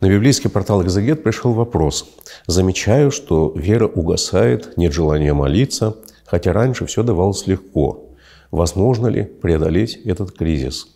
На библейский портал «Экзегет» пришел вопрос. «Замечаю, что вера угасает, нет желания молиться, хотя раньше все давалось легко. Возможно ли преодолеть этот кризис?»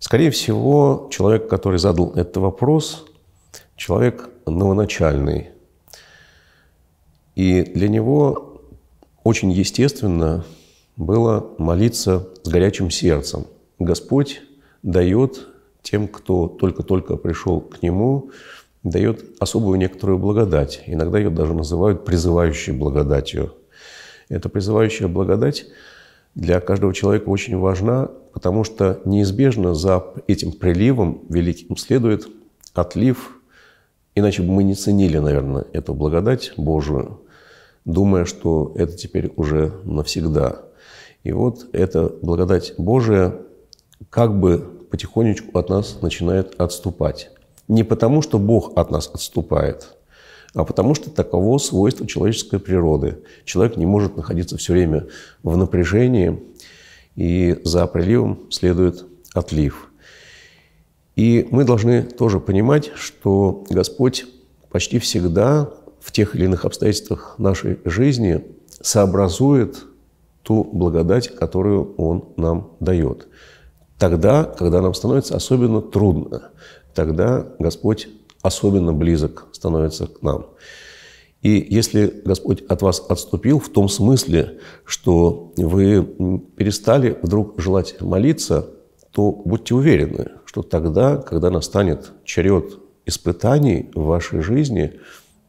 Скорее всего, человек, который задал этот вопрос, человек новоначальный. И для него очень естественно было молиться с горячим сердцем. Господь дает тем, кто только-только пришел к нему, дает особую некоторую благодать. Иногда ее даже называют призывающей благодатью. Эта призывающая благодать для каждого человека очень важна, потому что неизбежно за этим приливом великим следует отлив, иначе бы мы не ценили, наверное, эту благодать Божию, думая, что это теперь уже навсегда. И вот эта благодать Божия как бы потихонечку от нас начинает отступать. Не потому, что Бог от нас отступает, а потому что таково свойство человеческой природы. Человек не может находиться все время в напряжении, и за приливом следует отлив. И мы должны тоже понимать, что Господь почти всегда в тех или иных обстоятельствах нашей жизни сообразует ту благодать, которую Он нам дает тогда, когда нам становится особенно трудно, тогда Господь особенно близок становится к нам. И если Господь от вас отступил в том смысле, что вы перестали вдруг желать молиться, то будьте уверены, что тогда, когда настанет черед испытаний в вашей жизни,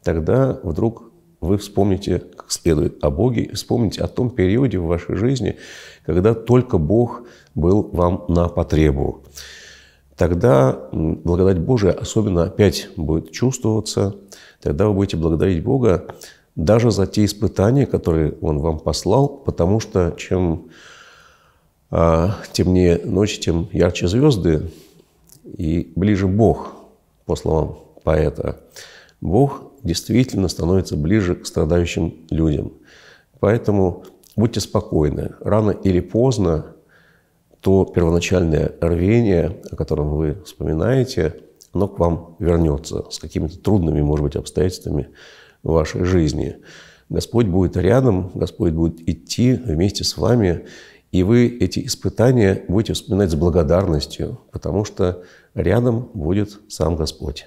тогда вдруг вы вспомните как следует о Боге вспомните о том периоде в вашей жизни, когда только Бог был вам на потребу. Тогда благодать Божия особенно опять будет чувствоваться, тогда вы будете благодарить Бога даже за те испытания, которые Он вам послал, потому что чем а, темнее ночи, тем ярче звезды и ближе Бог, по словам поэта. Бог действительно становится ближе к страдающим людям. Поэтому будьте спокойны. Рано или поздно то первоначальное рвение, о котором вы вспоминаете, оно к вам вернется с какими-то трудными, может быть, обстоятельствами в вашей жизни. Господь будет рядом, Господь будет идти вместе с вами, и вы эти испытания будете вспоминать с благодарностью, потому что рядом будет сам Господь.